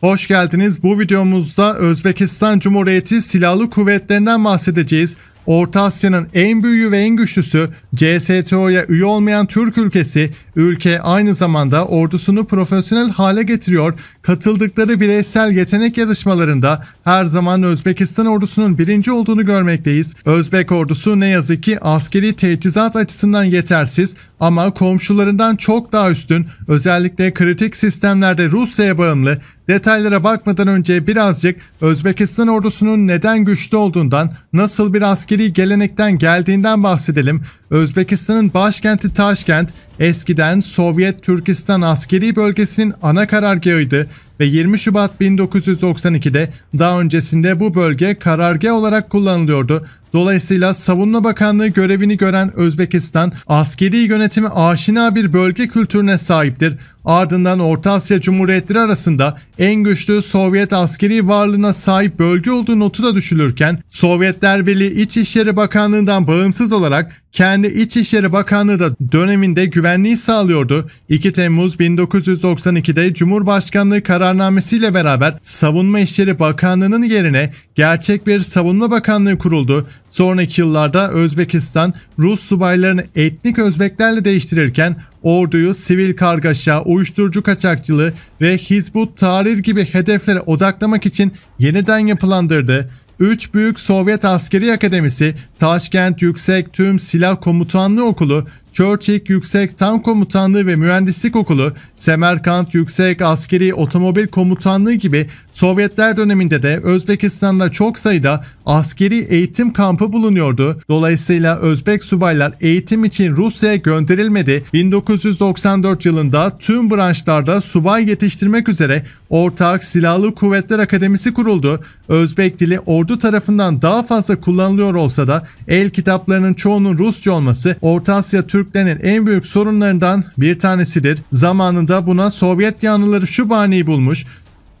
Hoş geldiniz. Bu videomuzda Özbekistan Cumhuriyeti Silahlı Kuvvetlerinden bahsedeceğiz. Orta Asya'nın en büyüğü ve en güçlüsü CSTO'ya üye olmayan Türk ülkesi, ülke aynı zamanda ordusunu profesyonel hale getiriyor. Katıldıkları bireysel yetenek yarışmalarında her zaman Özbekistan ordusunun birinci olduğunu görmekteyiz. Özbek ordusu ne yazık ki askeri teçhizat açısından yetersiz ama komşularından çok daha üstün, özellikle kritik sistemlerde Rusya'ya bağımlı Detaylara bakmadan önce birazcık Özbekistan ordusunun neden güçlü olduğundan, nasıl bir askeri gelenekten geldiğinden bahsedelim. Özbekistan'ın başkenti Taşkent eskiden Sovyet Türkistan askeri bölgesinin ana karargahıydı ve 20 Şubat 1992'de daha öncesinde bu bölge kararge olarak kullanılıyordu. Dolayısıyla Savunma Bakanlığı görevini gören Özbekistan askeri yönetimi aşina bir bölge kültürüne sahiptir. Ardından Orta Asya Cumhuriyetleri arasında en güçlü Sovyet askeri varlığına sahip bölge olduğu notu da düşülürken Sovyetler Birliği İçişleri Bakanlığı'ndan bağımsız olarak kendi İçişleri Bakanlığı da döneminde güvenliği sağlıyordu. 2 Temmuz 1992'de Cumhurbaşkanlığı kararnamesiyle beraber Savunma İşleri Bakanlığı'nın yerine gerçek bir Savunma Bakanlığı kuruldu. Sonraki yıllarda Özbekistan Rus subaylarını etnik Özbeklerle değiştirirken orduyu sivil kargaşa, uyuşturucu kaçakçılığı ve Hizbut Tahrir gibi hedeflere odaklamak için yeniden yapılandırdı. 3 Büyük Sovyet Askeri Akademisi, Taşkent Yüksek Tüm Silah Komutanlığı Okulu, Churchill Yüksek Tank Komutanlığı ve Mühendislik Okulu, Semerkant Yüksek Askeri Otomobil Komutanlığı gibi Sovyetler döneminde de Özbekistan'da çok sayıda askeri eğitim kampı bulunuyordu. Dolayısıyla Özbek subaylar eğitim için Rusya'ya gönderilmedi. 1994 yılında tüm branşlarda subay yetiştirmek üzere Ortak Silahlı Kuvvetler Akademisi kuruldu. Özbek dili ordu tarafından daha fazla kullanılıyor olsa da el kitaplarının çoğunun Rusça olması Orta Asya Türklerinin en büyük sorunlarından bir tanesidir. Zamanında buna Sovyet yanlıları şu bahaneyi bulmuş.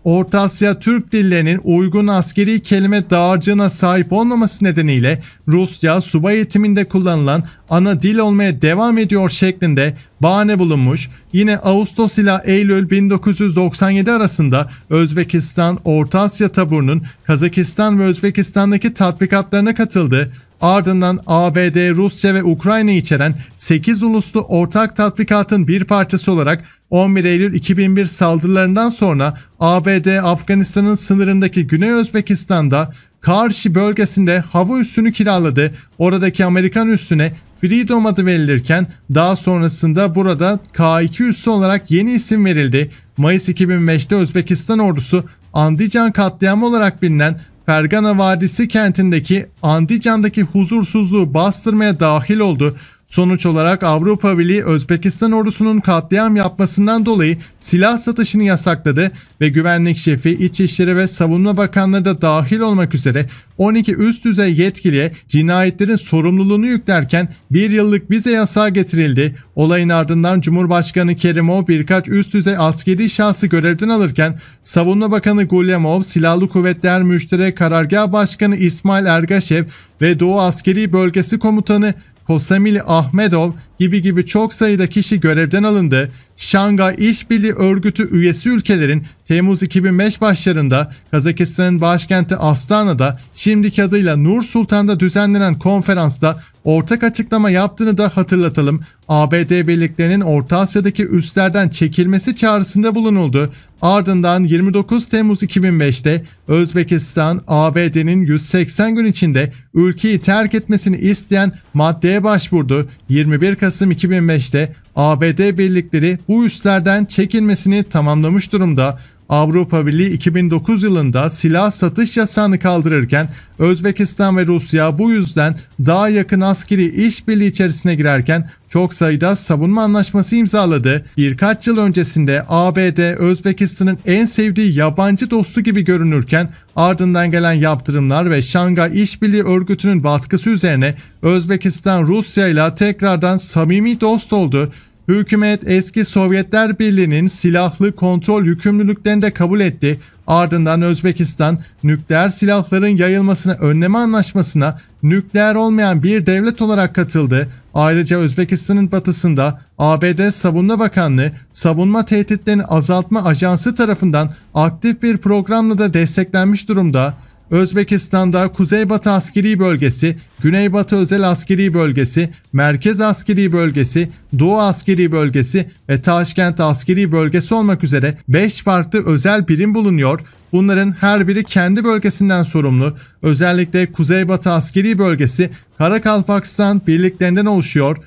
Orta Asya Türk dillerinin uygun askeri kelime dağarcığına sahip olmaması nedeniyle Rusya subay eğitiminde kullanılan ana dil olmaya devam ediyor şeklinde bahane bulunmuş. Yine Ağustos ile Eylül 1997 arasında Özbekistan, Orta Asya taburunun Kazakistan ve Özbekistan'daki tatbikatlarına katıldı ardından ABD, Rusya ve Ukrayna içeren 8 uluslu ortak tatbikatın bir parçası olarak 11 Eylül 2001 saldırılarından sonra ABD Afganistan'ın sınırındaki Güney Özbekistan'da karşı bölgesinde hava üssünü kiraladı. Oradaki Amerikan üssüne Freedom adı verilirken daha sonrasında burada K2 üssü olarak yeni isim verildi. Mayıs 2005'te Özbekistan ordusu Andijan katliamı olarak bilinen Fergana Vadisi kentindeki Andican'daki huzursuzluğu bastırmaya dahil oldu. Sonuç olarak Avrupa Birliği Özbekistan ordusunun katliam yapmasından dolayı silah satışını yasakladı ve güvenlik şefi, İçişleri ve Savunma Bakanları da dahil olmak üzere 12 üst düzey yetkiliye cinayetlerin sorumluluğunu yüklerken bir yıllık vize yasağı getirildi. Olayın ardından Cumhurbaşkanı Kerimov birkaç üst düzey askeri şahsı görevden alırken Savunma Bakanı Gulyamov, Silahlı Kuvvetler Müşterek Karargah Başkanı İsmail Ergaşev ve Doğu Askeri Bölgesi Komutanı خوسمیل احمدو gibi gibi çok sayıda kişi görevden alındı. Şangay İşbirliği Örgütü üyesi ülkelerin Temmuz 2005 başlarında Kazakistan'ın başkenti Astana'da şimdiki adıyla Nur Sultan'da düzenlenen konferansta ortak açıklama yaptığını da hatırlatalım. ABD birliklerinin Orta Asya'daki üslerden çekilmesi çağrısında bulunuldu. Ardından 29 Temmuz 2005'te Özbekistan ABD'nin 180 gün içinde ülkeyi terk etmesini isteyen maddeye başvurdu. 21 Kasım Kasım 2005'te ABD birlikleri bu üslerden çekilmesini tamamlamış durumda Avrupa Birliği 2009 yılında silah satış yasağını kaldırırken Özbekistan ve Rusya bu yüzden daha yakın askeri işbirliği içerisine girerken çok sayıda savunma anlaşması imzaladı. Birkaç yıl öncesinde ABD Özbekistan'ın en sevdiği yabancı dostu gibi görünürken ardından gelen yaptırımlar ve Şangay İşbirliği Örgütü'nün baskısı üzerine Özbekistan Rusya ile tekrardan samimi dost oldu. Hükümet eski Sovyetler Birliği'nin silahlı kontrol yükümlülüklerini de kabul etti. Ardından Özbekistan nükleer silahların yayılmasını önleme anlaşmasına nükleer olmayan bir devlet olarak katıldı. Ayrıca Özbekistan'ın batısında ABD Savunma Bakanlığı savunma tehditlerini azaltma ajansı tarafından aktif bir programla da desteklenmiş durumda. Özbekistan'da Kuzeybatı Askeri Bölgesi, Güneybatı Özel Askeri Bölgesi, Merkez Askeri Bölgesi, Doğu Askeri Bölgesi ve Taşkent Askeri Bölgesi olmak üzere 5 farklı özel birim bulunuyor. Bunların her biri kendi bölgesinden sorumlu. Özellikle Kuzeybatı Askeri Bölgesi Karakalpakistan birliklerinden oluşuyor.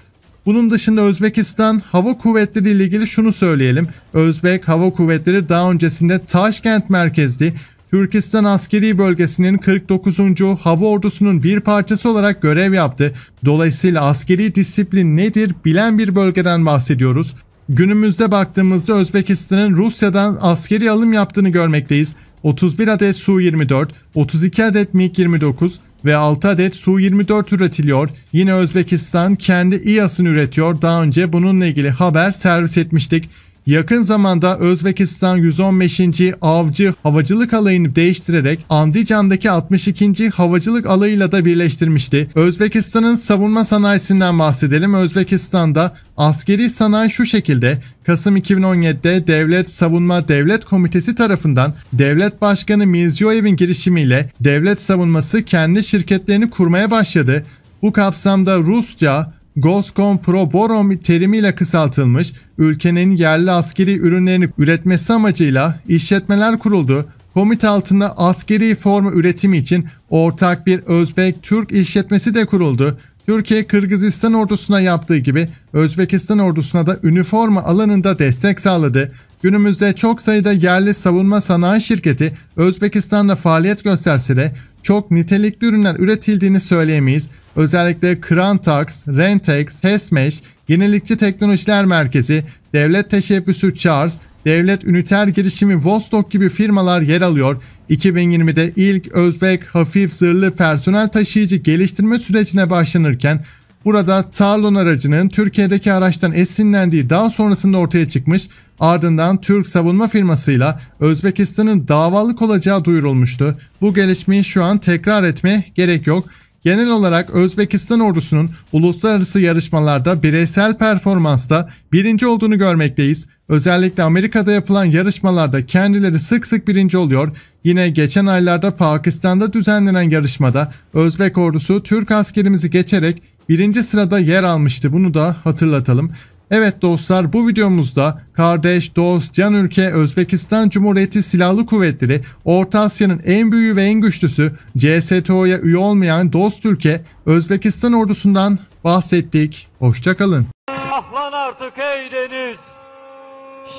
Bunun dışında Özbekistan Hava Kuvvetleri ile ilgili şunu söyleyelim. Özbek Hava Kuvvetleri daha öncesinde Taşkent merkezli Türkistan askeri bölgesinin 49. Hava Ordusu'nun bir parçası olarak görev yaptı. Dolayısıyla askeri disiplin nedir bilen bir bölgeden bahsediyoruz. Günümüzde baktığımızda Özbekistan'ın Rusya'dan askeri alım yaptığını görmekteyiz. 31 adet Su-24, 32 adet MiG-29 ve 6 adet Su-24 üretiliyor. Yine Özbekistan kendi İAS'ını üretiyor. Daha önce bununla ilgili haber servis etmiştik. Yakın zamanda Özbekistan 115. Avcı Havacılık Alayını değiştirerek Andican'daki 62. Havacılık Alayı'yla da birleştirmişti. Özbekistan'ın savunma sanayisinden bahsedelim. Özbekistan'da askeri sanayi şu şekilde Kasım 2017'de Devlet Savunma Devlet Komitesi tarafından Devlet Başkanı Mirziyoyev'in girişimiyle devlet savunması kendi şirketlerini kurmaya başladı. Bu kapsamda Rusça, Goscom Pro Borom terimiyle kısaltılmış, ülkenin yerli askeri ürünlerini üretmesi amacıyla işletmeler kuruldu. Komit altında askeri forma üretimi için ortak bir Özbek-Türk işletmesi de kuruldu. Türkiye Kırgızistan ordusuna yaptığı gibi Özbekistan ordusuna da üniforma alanında destek sağladı. Günümüzde çok sayıda yerli savunma sanayi şirketi Özbekistan'da faaliyet gösterse de çok nitelikli ürünler üretildiğini söyleyemeyiz. Özellikle Krantax, Rentex, Hesmeş, Yenilikçi Teknolojiler Merkezi, Devlet Teşebbüsü Charles, Devlet Üniter Girişimi Vostok gibi firmalar yer alıyor. 2020'de ilk Özbek hafif zırhlı personel taşıyıcı geliştirme sürecine başlanırken Burada Tarlon aracının Türkiye'deki araçtan esinlendiği daha sonrasında ortaya çıkmış ardından Türk savunma firmasıyla Özbekistan'ın davalık olacağı duyurulmuştu. Bu gelişmeyi şu an tekrar etme gerek yok. Genel olarak Özbekistan ordusunun uluslararası yarışmalarda bireysel performansta birinci olduğunu görmekteyiz. Özellikle Amerika'da yapılan yarışmalarda kendileri sık sık birinci oluyor. Yine geçen aylarda Pakistan'da düzenlenen yarışmada Özbek ordusu Türk askerimizi geçerek birinci sırada yer almıştı. Bunu da hatırlatalım. Evet dostlar bu videomuzda kardeş, dost, can ülke Özbekistan Cumhuriyeti Silahlı Kuvvetleri Orta Asya'nın en büyüğü ve en güçlüsü CSTO'ya üye olmayan dost ülke Özbekistan ordusundan bahsettik. Hoşçakalın. Ahlan artık ey deniz.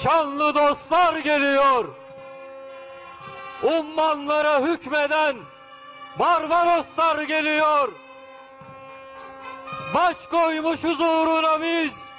Şanlı dostlar geliyor. Ummanlara hükmeden Barbaroslar geliyor. Baş koymuşuz uğruna biz.